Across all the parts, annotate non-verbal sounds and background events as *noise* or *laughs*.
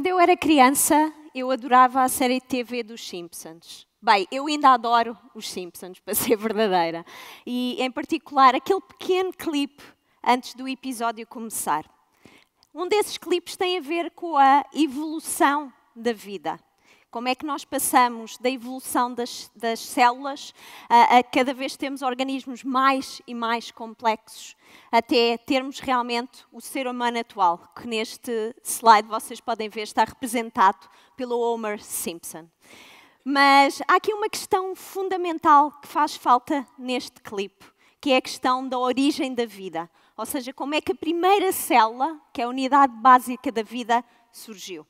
Quando eu era criança, eu adorava a série TV dos Simpsons. Bem, eu ainda adoro os Simpsons, *laughs* para ser verdadeira. E, em particular, aquele pequeno clipe antes do episódio começar. Um desses clipes tem a ver com a evolução da vida. Como é que nós passamos da evolução das, das células a, a, cada vez termos organismos mais e mais complexos, até termos realmente o ser humano atual, que neste slide vocês podem ver está representado pelo Homer Simpson. Mas há aqui uma questão fundamental que faz falta neste clipe, que é a questão da origem da vida. Ou seja, como é que a primeira célula, que é a unidade básica da vida, surgiu.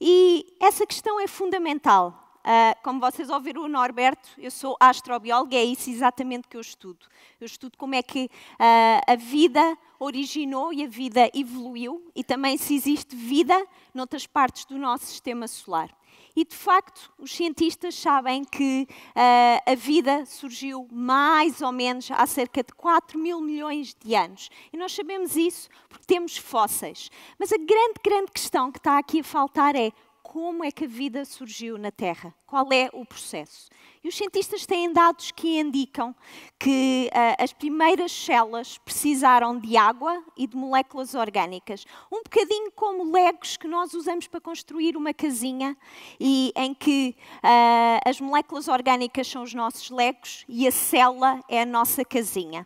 E essa questão é fundamental. Uh, como vocês ouviram o Norberto, eu sou astrobióloga, é isso exatamente que eu estudo. Eu estudo como é que uh, a vida originou e a vida evoluiu e também se existe vida noutras partes do nosso sistema solar. E de facto, os cientistas sabem que uh, a vida surgiu mais ou menos há cerca de 4 mil milhões de anos. E nós sabemos isso porque temos fósseis. Mas a grande, grande questão que está aqui a faltar é como é que a vida surgiu na Terra, qual é o processo. E os cientistas têm dados que indicam que uh, as primeiras células precisaram de água e de moléculas orgânicas, um bocadinho como legos que nós usamos para construir uma casinha e em que uh, as moléculas orgânicas são os nossos legos e a célula é a nossa casinha.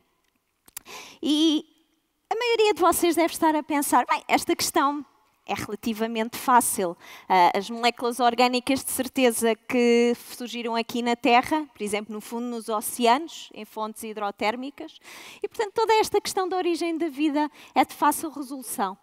E a maioria de vocês deve estar a pensar, bem, esta questão é relativamente fácil. Ah, as moléculas orgânicas de certeza que surgiram aqui na Terra, por exemplo, no fundo nos oceanos, em fontes hidrotérmicas, e portanto toda esta questão da origem da vida é de fácil resolução.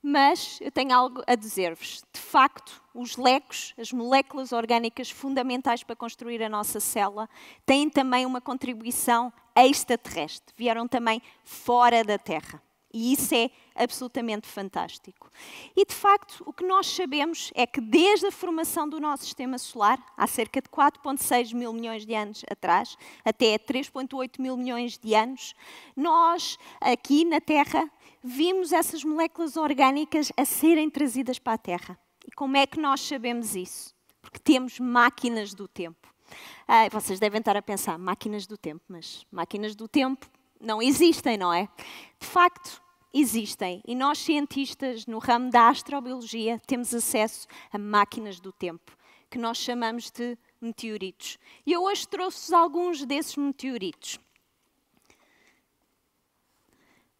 Mas eu tenho algo a dizer-vos. De facto, os lecos, as moléculas orgânicas fundamentais para construir a nossa célula, têm também uma contribuição extraterrestre. Vieram também fora da Terra. E isso é absolutamente fantástico. E de facto, o que nós sabemos é que desde a formação do nosso sistema solar, há cerca de 4,6 mil milhões de anos atrás, até 3,8 mil milhões de anos, nós aqui na Terra vimos essas moléculas orgânicas a serem trazidas para a Terra. E como é que nós sabemos isso? Porque temos máquinas do tempo. Ah, vocês devem estar a pensar, máquinas do tempo, mas máquinas do tempo não existem, não é? De facto, existem. E nós, cientistas, no ramo da astrobiologia, temos acesso a máquinas do tempo, que nós chamamos de meteoritos. E eu hoje trouxe alguns desses meteoritos.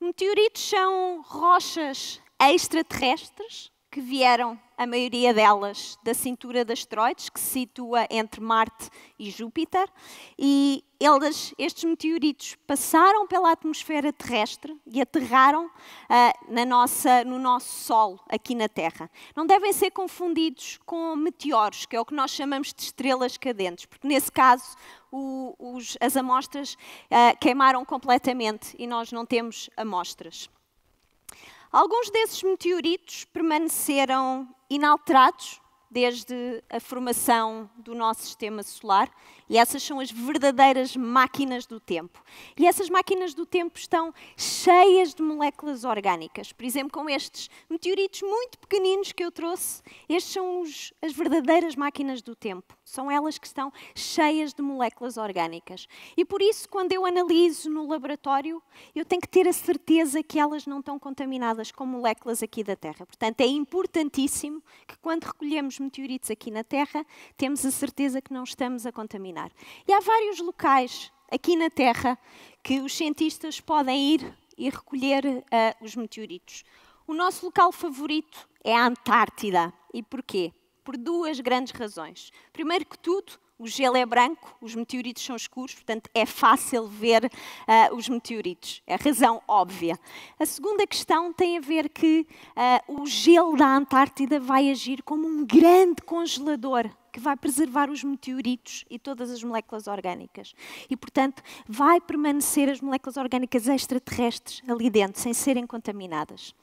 Meteoritos são rochas extraterrestres que vieram, a maioria delas, da cintura de asteroides, que se situa entre Marte e Júpiter, e eles, estes meteoritos passaram pela atmosfera terrestre e aterraram uh, na nossa, no nosso solo aqui na Terra. Não devem ser confundidos com meteoros, que é o que nós chamamos de estrelas cadentes, porque nesse caso o, os, as amostras uh, queimaram completamente e nós não temos amostras. Alguns desses meteoritos permaneceram inalterados desde a formação do nosso sistema solar, e essas são as verdadeiras máquinas do tempo. E essas máquinas do tempo estão cheias de moléculas orgânicas. Por exemplo, com estes meteoritos muito pequeninos que eu trouxe, estes são os, as verdadeiras máquinas do tempo. São elas que estão cheias de moléculas orgânicas. E por isso, quando eu analiso no laboratório, eu tenho que ter a certeza que elas não estão contaminadas com moléculas aqui da Terra. Portanto, é importantíssimo que quando recolhemos meteoritos aqui na Terra, temos a certeza que não estamos a contaminar. E há vários locais aqui na Terra que os cientistas podem ir e recolher uh, os meteoritos. O nosso local favorito é a Antártida. E porquê? por duas grandes razões. Primeiro que tudo, o gelo é branco, os meteoritos são escuros, portanto é fácil ver uh, os meteoritos. É razão óbvia. A segunda questão tem a ver que uh, o gelo da Antártida vai agir como um grande congelador que vai preservar os meteoritos e todas as moléculas orgânicas. E, portanto, vai permanecer as moléculas orgânicas extraterrestres ali dentro, sem serem contaminadas.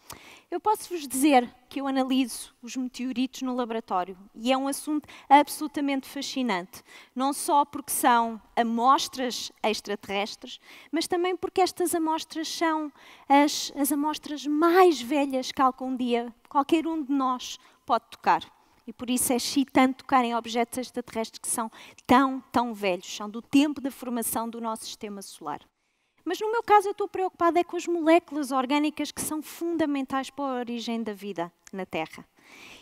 Eu posso vos dizer que eu analiso os meteoritos no laboratório e é um assunto absolutamente fascinante, não só porque são amostras extraterrestres, mas também porque estas amostras são as, as amostras mais velhas que algum dia qualquer um de nós pode tocar e por isso é excitante tocar em objetos extraterrestres que são tão, tão velhos, são do tempo da formação do nosso sistema solar. Mas no meu caso eu estou preocupada é com as moléculas orgânicas que são fundamentais para a origem da vida na Terra.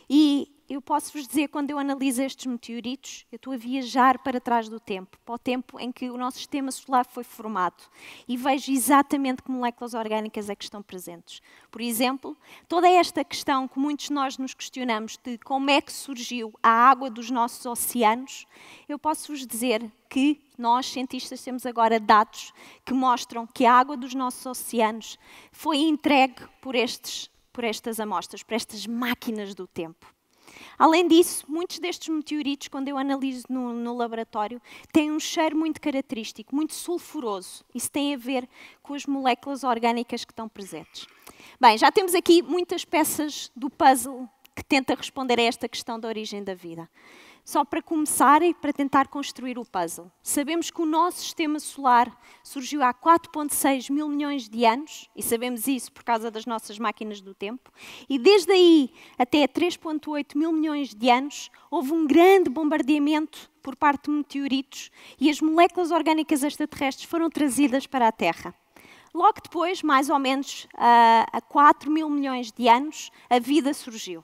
E eu posso vos dizer, quando eu analiso estes meteoritos, eu estou a viajar para trás do tempo, para o tempo em que o nosso sistema solar foi formado, e vejo exatamente que moléculas orgânicas é que estão presentes. Por exemplo, toda esta questão que muitos de nós nos questionamos de como é que surgiu a água dos nossos oceanos, eu posso vos dizer que nós, cientistas, temos agora dados que mostram que a água dos nossos oceanos foi entregue por estes por estas amostras, por estas máquinas do tempo. Além disso, muitos destes meteoritos, quando eu analiso no, no, laboratório, têm um cheiro muito característico, muito sulfuroso. Isso tem a ver com as moléculas orgânicas que estão presentes. Bem, já temos aqui muitas peças do puzzle que tenta responder a esta questão da origem da vida só para começar e para tentar construir o puzzle. Sabemos que o nosso sistema solar surgiu há 4,6 mil milhões de anos, e sabemos isso por causa das nossas máquinas do tempo, e desde aí até 3,8 mil milhões de anos houve um grande bombardeamento por parte de meteoritos e as moléculas orgânicas extraterrestres foram trazidas para a Terra. Logo depois, mais ou menos a ah, 4 mil milhões de anos, a vida surgiu.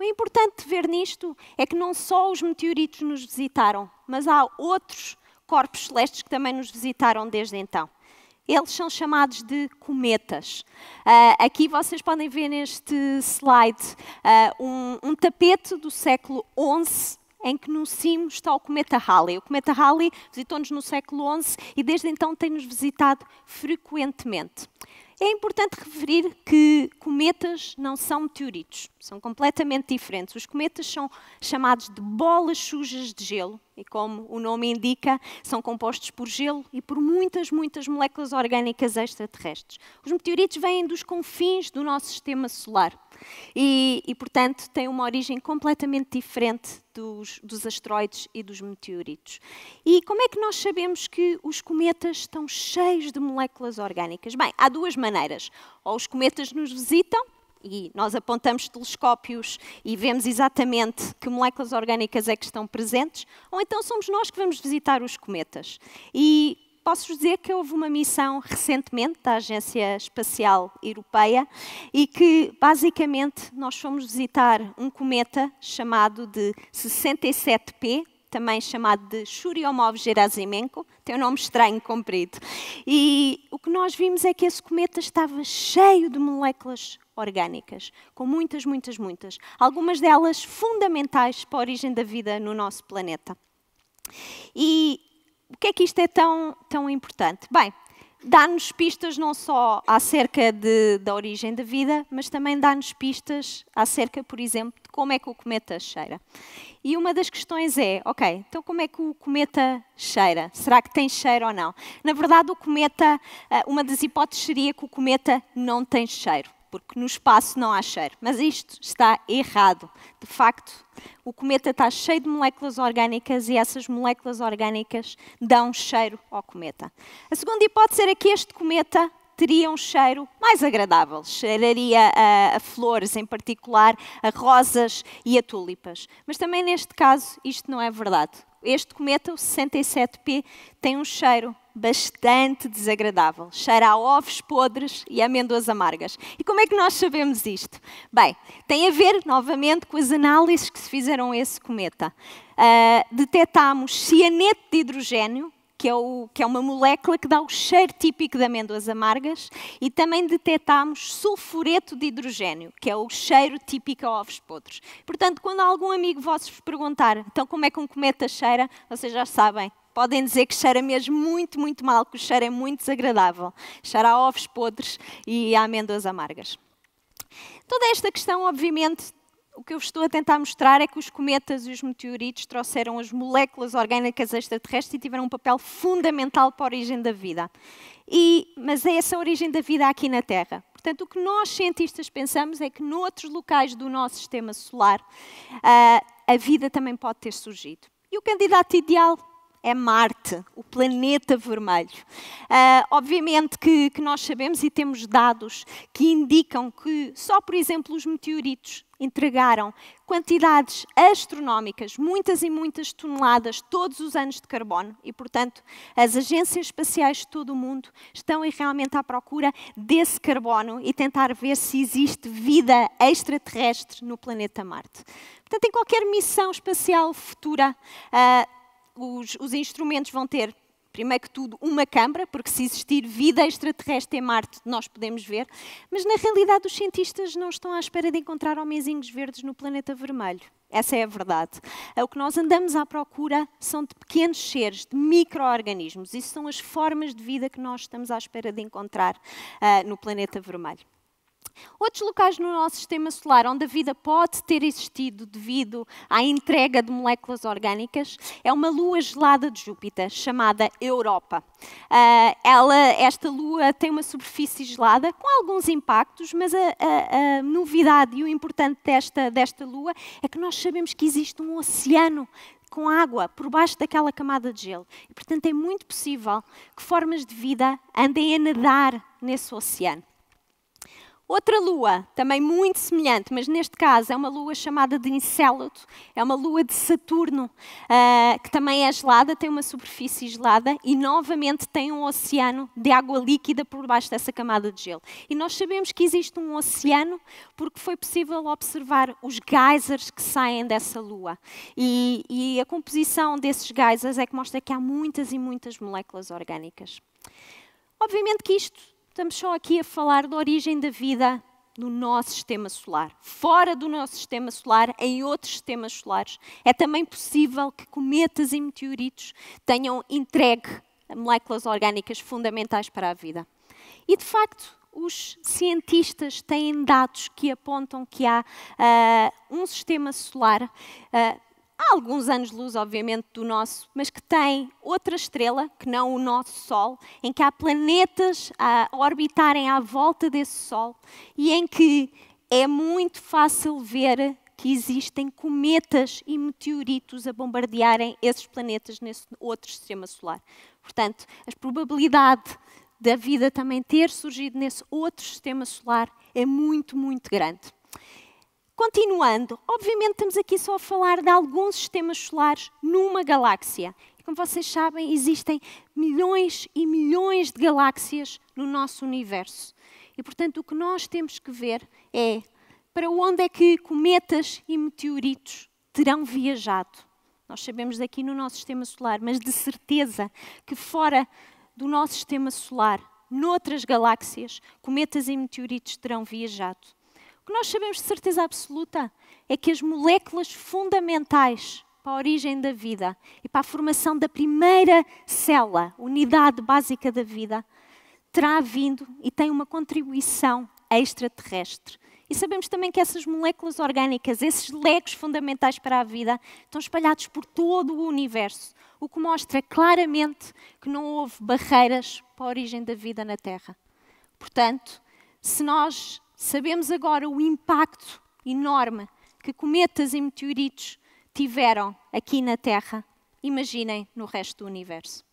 O importante de ver nisto é que não só os meteoritos nos visitaram, mas há outros corpos celestes que também nos visitaram desde então. Eles são chamados de cometas. Uh, aqui vocês podem ver neste slide uh, um, um tapete do século XI em que no cimo está o cometa Halley. O cometa Halley visitou-nos no século XI e desde então tem-nos visitado frequentemente. É importante referir que cometas não são meteoritos, são completamente diferentes. Os cometas são chamados de bolas sujas de gelo e, como o nome indica, são compostos por gelo e por muitas, muitas moléculas orgânicas extraterrestres. Os meteoritos vêm dos confins do nosso sistema solar e, e portanto, tem uma origem completamente diferente dos, dos asteroides e dos meteoritos. E como é que nós sabemos que os cometas estão cheios de moléculas orgânicas? Bem, há duas maneiras. Ou os cometas nos visitam, e nós apontamos telescópios e vemos exatamente que moléculas orgânicas é que estão presentes, ou então somos nós que vamos visitar os cometas. E posso dizer que houve uma missão recentemente da Agência Espacial Europeia e que, basicamente, nós fomos visitar um cometa chamado de 67P, também chamado de Churyumov Gerasimenko, tem um nome estranho, comprido. E o que nós vimos é que esse cometa estava cheio de moléculas orgânicas, com muitas, muitas, muitas. Algumas delas fundamentais para a origem da vida no nosso planeta. E o que é que isto é tão, tão importante? Bem, dá-nos pistas não só acerca de, da origem da vida, mas também dá-nos pistas acerca, por exemplo, de como é que o cometa cheira. E uma das questões é, ok, então como é que o cometa cheira? Será que tem cheiro ou não? Na verdade, o cometa, eh, uma das hipóteses seria que o cometa não tem cheiro porque no espaço não há cheiro. Mas isto está errado. De facto, o cometa está cheio de moléculas orgânicas e essas moléculas orgânicas dão cheiro ao cometa. A segunda hipótese era que este cometa teria um cheiro mais agradável. Cheiraria a, a, flores, em particular a rosas e a tulipas. Mas também neste caso isto não é verdade. Este cometa, o 67P, tem um cheiro bastante desagradável. Cheira a ovos podres e amêndoas amargas. E como é que nós sabemos isto? Bem, tem a ver novamente com as análises que se fizeram a esse cometa. Uh, ah, detetámos cianeto de hidrogênio, que é, o, que é, uma molécula que dá o cheiro típico de amêndoas amargas, e também detectámos sulfureto de hidrogênio, que é o cheiro típico a ovos podres. Portanto, quando algum amigo vosso vos perguntar então como é que um cometa cheira, vocês já sabem, podem dizer que cheira mesmo muito, muito mal, que o cheiro é muito desagradável. Cheira a ovos podres e a amêndoas amargas. Toda esta questão, obviamente, o que eu estou a tentar mostrar é que os cometas e os meteoritos trouxeram as moléculas orgânicas extraterrestres e tiveram um papel fundamental para a origem da vida. E, mas é essa a origem da vida aqui na Terra. Portanto, o que nós cientistas pensamos é que noutros locais do nosso sistema solar ah, a vida também pode ter surgido. E o candidato ideal é Marte, o planeta vermelho. Uh, obviamente que, que, nós sabemos e temos dados que indicam que só, por exemplo, os meteoritos entregaram quantidades astronómicas, muitas e muitas toneladas todos os anos de carbono. E, portanto, as agências espaciais de todo o mundo estão realmente à procura desse carbono e tentar ver se existe vida extraterrestre no planeta Marte. Portanto, em qualquer missão espacial futura, uh, os, os instrumentos vão ter primeiro que tudo, uma câmara, porque se existir vida extraterrestre em Marte, nós podemos ver, mas na realidade os cientistas não estão à espera de encontrar homenzinhos verdes no planeta vermelho. Essa é a verdade. É o que nós andamos à procura são de pequenos seres, de micro-organismos. Isso são as formas de vida que nós estamos à espera de encontrar uh, no planeta vermelho. Outros locais no nosso sistema solar onde a vida pode ter existido devido à entrega de moléculas orgânicas é uma lua gelada de Júpiter, chamada Europa. Uh, ela, esta lua tem uma superfície gelada com alguns impactos, mas a, a, a, novidade e o importante desta, desta lua é que nós sabemos que existe um oceano com água por baixo daquela camada de gelo. E, portanto, é muito possível que formas de vida andem a nadar nesse oceano. Outra lua, também muito semelhante, mas neste caso é uma lua chamada de Encélado, é uma lua de Saturno, uh, que também é gelada, tem uma superfície gelada e novamente tem um oceano de água líquida por baixo dessa camada de gelo. E nós sabemos que existe um oceano porque foi possível observar os geysers que saem dessa lua. E, e a composição desses geysers é que mostra que há muitas e muitas moléculas orgânicas. Obviamente que isto Estamos só aqui a falar da origem da vida no nosso sistema solar. Fora do nosso sistema solar, em outros sistemas solares, é também possível que cometas e meteoritos tenham entregue moléculas orgânicas fundamentais para a vida. E de facto, os cientistas têm dados que apontam que há uh, um sistema solar uh, há alguns anos de luz, obviamente, do nosso, mas que tem outra estrela, que não o nosso Sol, em que há planetas a orbitarem à volta desse Sol e em que é muito fácil ver que existem cometas e meteoritos a bombardearem esses planetas nesse outro sistema solar. Portanto, a probabilidade da vida também ter surgido nesse outro sistema solar é muito, muito grande. Continuando, obviamente estamos aqui só a falar de alguns sistemas solares numa galáxia. Como vocês sabem, existem milhões e milhões de galáxias no nosso universo. E, portanto, o que nós temos que ver é para onde é que cometas e meteoritos terão viajado. Nós sabemos aqui no nosso sistema solar, mas de certeza que fora do nosso sistema solar, noutras galáxias, cometas e meteoritos terão viajado. O que nós sabemos de certeza absoluta é que as moléculas fundamentais para a origem da vida e para a formação da primeira célula, unidade básica da vida, terá vindo e tem uma contribuição extraterrestre. E sabemos também que essas moléculas orgânicas, esses legos fundamentais para a vida, estão espalhados por todo o universo, o que mostra claramente que não houve barreiras para a origem da vida na Terra. Portanto, se nós Sabemos agora o impacto enorme que cometas e meteoritos tiveram aqui na Terra. Imaginem no resto do universo.